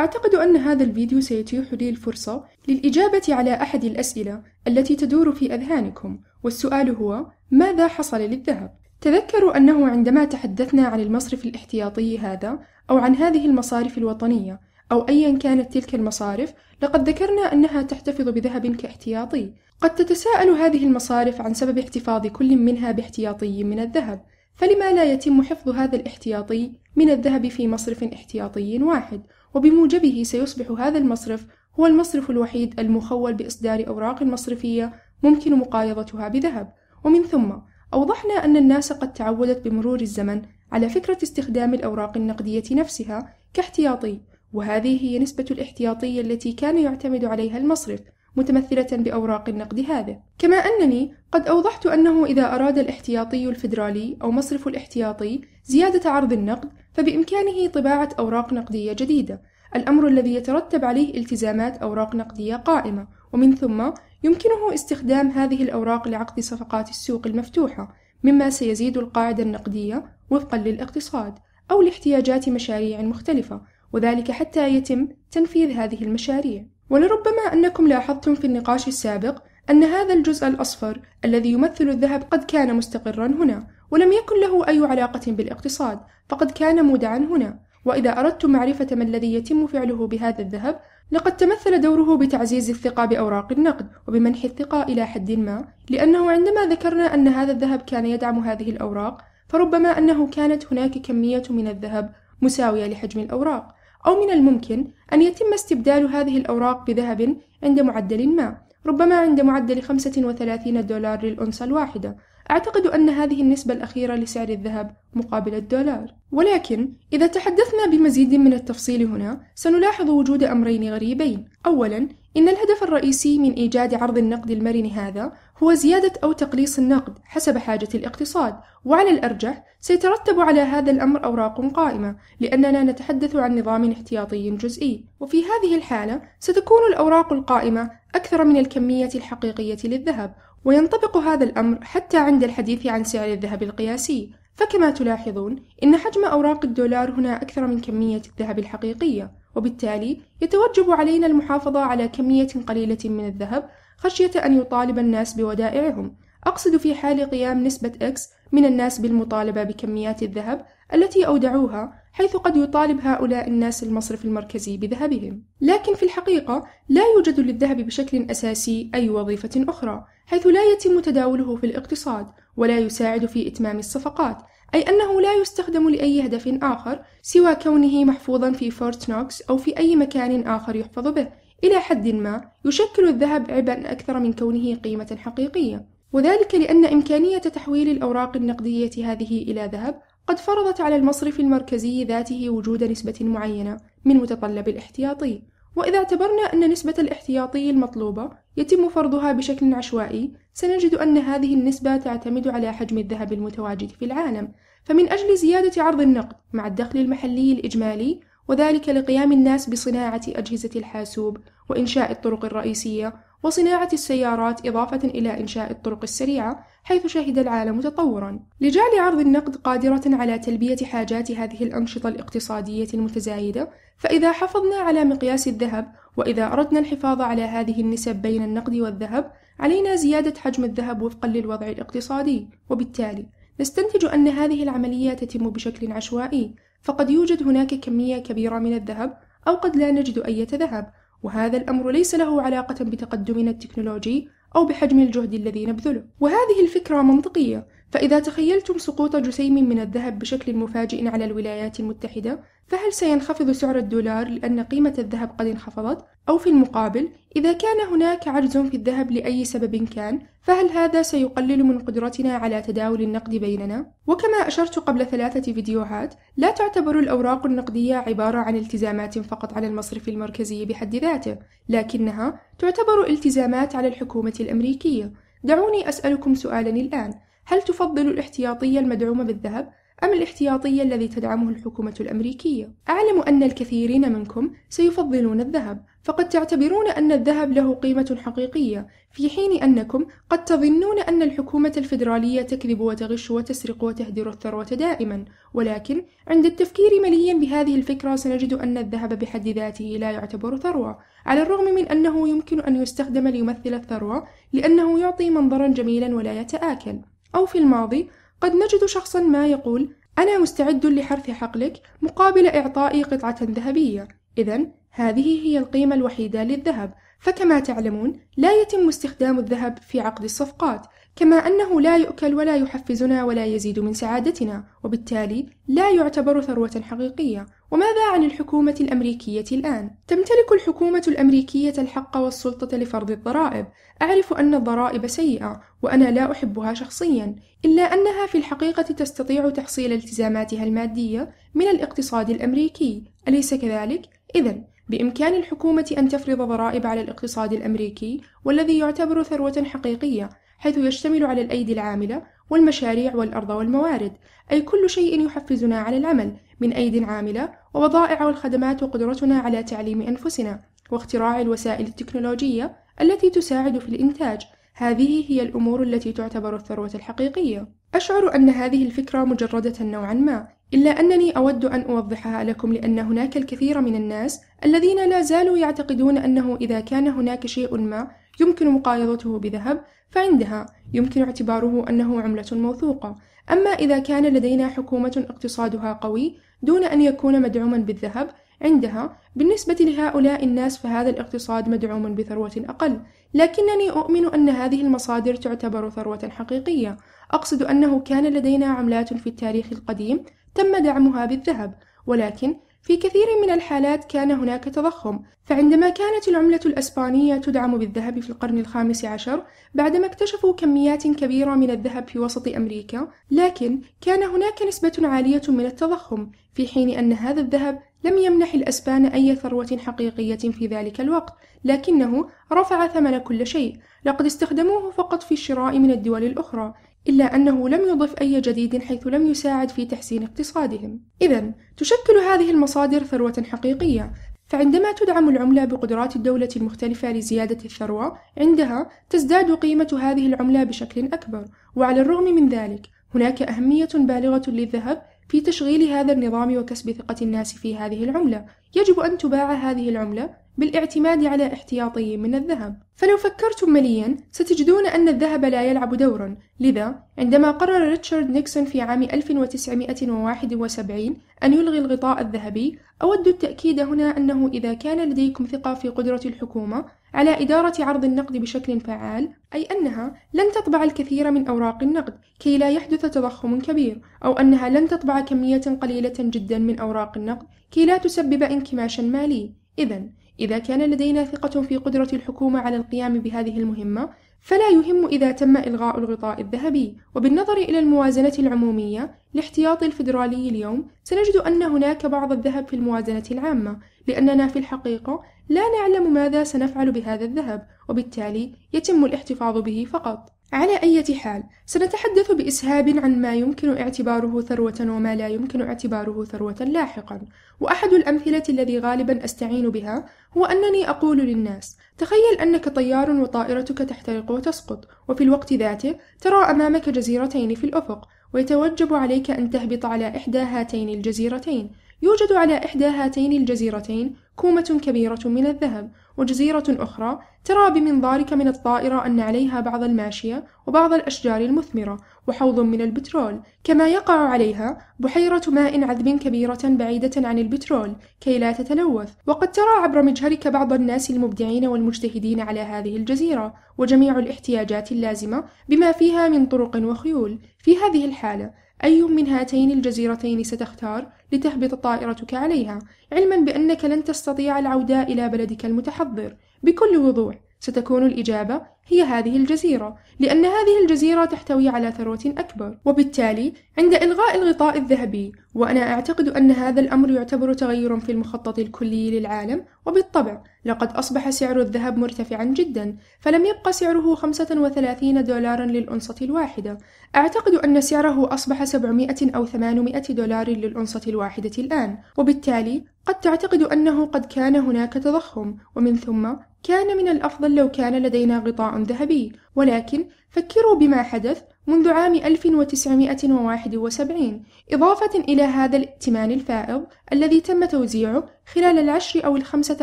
أعتقد أن هذا الفيديو سيتيح لي الفرصة للإجابة على أحد الأسئلة التي تدور في أذهانكم، والسؤال هو: ماذا حصل للذهب؟ تذكروا أنه عندما تحدثنا عن المصرف الاحتياطي هذا، أو عن هذه المصارف الوطنية، أو أيا كانت تلك المصارف، لقد ذكرنا أنها تحتفظ بذهب كاحتياطي. قد تتساءل هذه المصارف عن سبب احتفاظ كل منها باحتياطي من الذهب، فلما لا يتم حفظ هذا الاحتياطي من الذهب في مصرف احتياطي واحد؟ وبموجبه سيصبح هذا المصرف هو المصرف الوحيد المخول بإصدار أوراق مصرفية ممكن مقايضتها بذهب ومن ثم أوضحنا أن الناس قد تعودت بمرور الزمن على فكرة استخدام الأوراق النقدية نفسها كاحتياطي وهذه هي نسبة الاحتياطية التي كان يعتمد عليها المصرف متمثلة بأوراق النقد هذه كما أنني قد أوضحت أنه إذا أراد الاحتياطي الفيدرالي أو مصرف الاحتياطي زيادة عرض النقد، فبإمكانه طباعة أوراق نقدية جديدة، الأمر الذي يترتب عليه التزامات أوراق نقدية قائمة، ومن ثم يمكنه استخدام هذه الأوراق لعقد صفقات السوق المفتوحة، مما سيزيد القاعدة النقدية وفقًا للاقتصاد، أو لاحتياجات مشاريع مختلفة، وذلك حتى يتم تنفيذ هذه المشاريع. ولربما أنكم لاحظتم في النقاش السابق أن هذا الجزء الأصفر الذي يمثل الذهب قد كان مستقرا هنا ولم يكن له أي علاقة بالاقتصاد فقد كان مودعا هنا وإذا أردتم معرفة ما الذي يتم فعله بهذا الذهب لقد تمثل دوره بتعزيز الثقة بأوراق النقد وبمنح الثقة إلى حد ما لأنه عندما ذكرنا أن هذا الذهب كان يدعم هذه الأوراق فربما أنه كانت هناك كمية من الذهب مساوية لحجم الأوراق أو من الممكن أن يتم استبدال هذه الأوراق بذهب عند معدل ما ربما عند معدل 35 دولار للأنصة الواحدة أعتقد أن هذه النسبة الأخيرة لسعر الذهب مقابل الدولار ولكن إذا تحدثنا بمزيد من التفصيل هنا سنلاحظ وجود أمرين غريبين أولا إن الهدف الرئيسي من إيجاد عرض النقد المرن هذا هو زيادة أو تقليص النقد حسب حاجة الاقتصاد، وعلى الأرجح سيترتب على هذا الأمر أوراق قائمة، لأننا نتحدث عن نظام احتياطي جزئي، وفي هذه الحالة ستكون الأوراق القائمة أكثر من الكمية الحقيقية للذهب، وينطبق هذا الأمر حتى عند الحديث عن سعر الذهب القياسي، فكما تلاحظون إن حجم أوراق الدولار هنا أكثر من كمية الذهب الحقيقية، وبالتالي يتوجب علينا المحافظة على كمية قليلة من الذهب خشية أن يطالب الناس بودائعهم أقصد في حال قيام نسبة X من الناس بالمطالبة بكميات الذهب التي أودعوها حيث قد يطالب هؤلاء الناس المصرف المركزي بذهبهم لكن في الحقيقة لا يوجد للذهب بشكل أساسي أي وظيفة أخرى حيث لا يتم تداوله في الاقتصاد ولا يساعد في إتمام الصفقات أي أنه لا يستخدم لأي هدف آخر سوى كونه محفوظا في فورت نوكس أو في أي مكان آخر يحفظ به إلى حد ما يشكل الذهب عبئا أكثر من كونه قيمة حقيقية وذلك لأن إمكانية تحويل الأوراق النقدية هذه إلى ذهب قد فرضت على المصرف المركزي ذاته وجود نسبة معينة من متطلب الاحتياطي وإذا اعتبرنا أن نسبة الاحتياطي المطلوبة يتم فرضها بشكل عشوائي سنجد أن هذه النسبة تعتمد على حجم الذهب المتواجد في العالم فمن أجل زيادة عرض النقد مع الدخل المحلي الإجمالي وذلك لقيام الناس بصناعة أجهزة الحاسوب وإنشاء الطرق الرئيسية وصناعة السيارات إضافة إلى إنشاء الطرق السريعة حيث شهد العالم تطورا لجعل عرض النقد قادرة على تلبية حاجات هذه الأنشطة الاقتصادية المتزايدة فإذا حفظنا على مقياس الذهب وإذا أردنا الحفاظ على هذه النسب بين النقد والذهب علينا زيادة حجم الذهب وفقا للوضع الاقتصادي وبالتالي نستنتج أن هذه العملية تتم بشكل عشوائي فقد يوجد هناك كمية كبيرة من الذهب أو قد لا نجد أي ذهب وهذا الأمر ليس له علاقة بتقدمنا التكنولوجي أو بحجم الجهد الذي نبذله وهذه الفكرة منطقية فإذا تخيلتم سقوط جسيم من الذهب بشكل مفاجئ على الولايات المتحدة، فهل سينخفض سعر الدولار لأن قيمة الذهب قد انخفضت؟ أو في المقابل، إذا كان هناك عجز في الذهب لأي سبب كان، فهل هذا سيقلل من قدرتنا على تداول النقد بيننا؟ وكما أشرت قبل ثلاثة فيديوهات، لا تعتبر الأوراق النقدية عبارة عن التزامات فقط على المصرف المركزي بحد ذاته، لكنها تعتبر التزامات على الحكومة الأمريكية. دعوني أسألكم سؤالًا الآن، هل تفضل الاحتياطية المدعومة بالذهب أم الاحتياطي الذي تدعمه الحكومة الأمريكية؟ أعلم أن الكثيرين منكم سيفضلون الذهب، فقد تعتبرون أن الذهب له قيمة حقيقية، في حين أنكم قد تظنون أن الحكومة الفيدرالية تكذب وتغش وتسرق وتهدر الثروة دائما، ولكن عند التفكير مليا بهذه الفكرة سنجد أن الذهب بحد ذاته لا يعتبر ثروة، على الرغم من أنه يمكن أن يستخدم ليمثل الثروة، لأنه يعطي منظرا جميلا ولا يتآكل. أو في الماضي قد نجد شخصا ما يقول أنا مستعد لحرث حقلك مقابل إعطائي قطعة ذهبية إذا هذه هي القيمة الوحيدة للذهب فكما تعلمون لا يتم استخدام الذهب في عقد الصفقات كما أنه لا يؤكل ولا يحفزنا ولا يزيد من سعادتنا وبالتالي لا يعتبر ثروة حقيقية وماذا عن الحكومة الأمريكية الآن؟ تمتلك الحكومة الأمريكية الحق والسلطة لفرض الضرائب. أعرف أن الضرائب سيئة، وأنا لا أحبها شخصيا، إلا أنها في الحقيقة تستطيع تحصيل التزاماتها المادية من الاقتصاد الأمريكي، أليس كذلك؟ إذا بإمكان الحكومة أن تفرض ضرائب على الاقتصاد الأمريكي، والذي يعتبر ثروة حقيقية، حيث يشتمل على الأيدي العاملة والمشاريع والأرض والموارد أي كل شيء يحفزنا على العمل من أيد عاملة ووظائع والخدمات وقدرتنا على تعليم أنفسنا واختراع الوسائل التكنولوجية التي تساعد في الإنتاج هذه هي الأمور التي تعتبر الثروة الحقيقية أشعر أن هذه الفكرة مجردة نوعا ما إلا أنني أود أن أوضحها لكم لأن هناك الكثير من الناس الذين لا زالوا يعتقدون أنه إذا كان هناك شيء ما يمكن مقايضته بذهب فعندها يمكن اعتباره أنه عملة موثوقة أما إذا كان لدينا حكومة اقتصادها قوي دون أن يكون مدعوما بالذهب عندها بالنسبة لهؤلاء الناس فهذا الاقتصاد مدعوم بثروة أقل لكنني أؤمن أن هذه المصادر تعتبر ثروة حقيقية أقصد أنه كان لدينا عملات في التاريخ القديم تم دعمها بالذهب ولكن في كثير من الحالات كان هناك تضخم، فعندما كانت العملة الأسبانية تدعم بالذهب في القرن الخامس عشر، بعدما اكتشفوا كميات كبيرة من الذهب في وسط أمريكا، لكن كان هناك نسبة عالية من التضخم، في حين أن هذا الذهب لم يمنح الأسبان أي ثروة حقيقية في ذلك الوقت، لكنه رفع ثمن كل شيء، لقد استخدموه فقط في الشراء من الدول الأخرى، إلا أنه لم يضف أي جديد حيث لم يساعد في تحسين اقتصادهم. إذا تشكل هذه المصادر ثروة حقيقية، فعندما تدعم العملة بقدرات الدولة المختلفة لزيادة الثروة، عندها تزداد قيمة هذه العملة بشكل أكبر، وعلى الرغم من ذلك، هناك أهمية بالغة للذهب في تشغيل هذا النظام وكسب ثقة الناس في هذه العملة، يجب أن تباع هذه العملة بالاعتماد على احتياطي من الذهب، فلو فكرتم مليا ستجدون أن الذهب لا يلعب دورا، لذا عندما قرر ريتشارد نيكسون في عام 1971 أن يلغي الغطاء الذهبي، أود التأكيد هنا أنه إذا كان لديكم ثقة في قدرة الحكومة على إدارة عرض النقد بشكل فعال، أي أنها لن تطبع الكثير من أوراق النقد كي لا يحدث تضخم كبير، أو أنها لن تطبع كمية قليلة جدا من أوراق النقد كي لا تسبب انكماشا مالي. إذا، إذا كان لدينا ثقة في قدرة الحكومة على القيام بهذه المهمة، فلا يهم إذا تم إلغاء الغطاء الذهبي، وبالنظر إلى الموازنة العمومية لاحتياط الفيدرالي اليوم، سنجد أن هناك بعض الذهب في الموازنة العامة، لأننا في الحقيقة لا نعلم ماذا سنفعل بهذا الذهب، وبالتالي يتم الاحتفاظ به فقط. على أية حال، سنتحدث بإسهاب عن ما يمكن اعتباره ثروة وما لا يمكن اعتباره ثروة لاحقًا، وأحد الأمثلة الذي غالبًا أستعين بها هو أنني أقول للناس: تخيل أنك طيار وطائرتك تحترق وتسقط، وفي الوقت ذاته ترى أمامك جزيرتين في الأفق، ويتوجب عليك أن تهبط على إحدى هاتين الجزيرتين، يوجد على إحدى هاتين الجزيرتين كومة كبيرة من الذهب، وجزيرة أخرى ترى بمنظارك من الطائرة أن عليها بعض الماشية وبعض الأشجار المثمرة وحوض من البترول كما يقع عليها بحيرة ماء عذب كبيرة بعيدة عن البترول كي لا تتلوث وقد ترى عبر مجهرك بعض الناس المبدعين والمجتهدين على هذه الجزيرة وجميع الاحتياجات اللازمة بما فيها من طرق وخيول في هذه الحالة أي من هاتين الجزيرتين ستختار لتهبط طائرتك عليها علما بأنك لن تستطيع العودة إلى بلدك المتحضر بكل وضوح ستكون الإجابة هي هذه الجزيرة، لأن هذه الجزيرة تحتوي على ثروة أكبر، وبالتالي عند إلغاء الغطاء الذهبي، وأنا أعتقد أن هذا الأمر يعتبر تغيرًا في المخطط الكلي للعالم، وبالطبع لقد أصبح سعر الذهب مرتفعا جدا، فلم يبقى سعره 35 دولارا للأنصة الواحدة، أعتقد أن سعره أصبح 700 أو 800 دولار للأنصة الواحدة الآن، وبالتالي قد تعتقد أنه قد كان هناك تضخم، ومن ثم كان من الأفضل لو كان لدينا غطاء ذهبي ولكن فكروا بما حدث منذ عام 1971 إضافة إلى هذا الائتمان الفائض الذي تم توزيعه خلال العشر أو الخمسة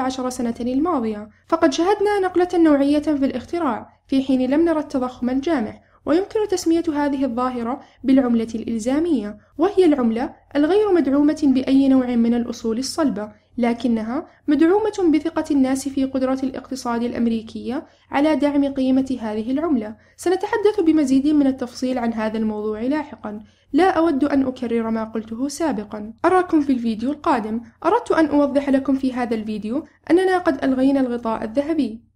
عشر سنة الماضية فقد شهدنا نقلة نوعية في الاختراع في حين لم نرى التضخم الجامح ويمكن تسمية هذه الظاهرة بالعملة الإلزامية وهي العملة الغير مدعومة بأي نوع من الأصول الصلبة لكنها مدعومة بثقة الناس في قدرة الاقتصاد الأمريكية على دعم قيمة هذه العملة. سنتحدث بمزيد من التفصيل عن هذا الموضوع لاحقا. لا أود أن أكرر ما قلته سابقا. أراكم في الفيديو القادم. أردت أن أوضح لكم في هذا الفيديو أننا قد ألغينا الغطاء الذهبي.